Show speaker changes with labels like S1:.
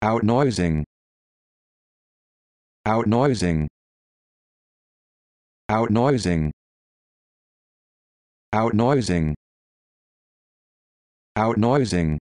S1: out noising out noising out noising out noising out noising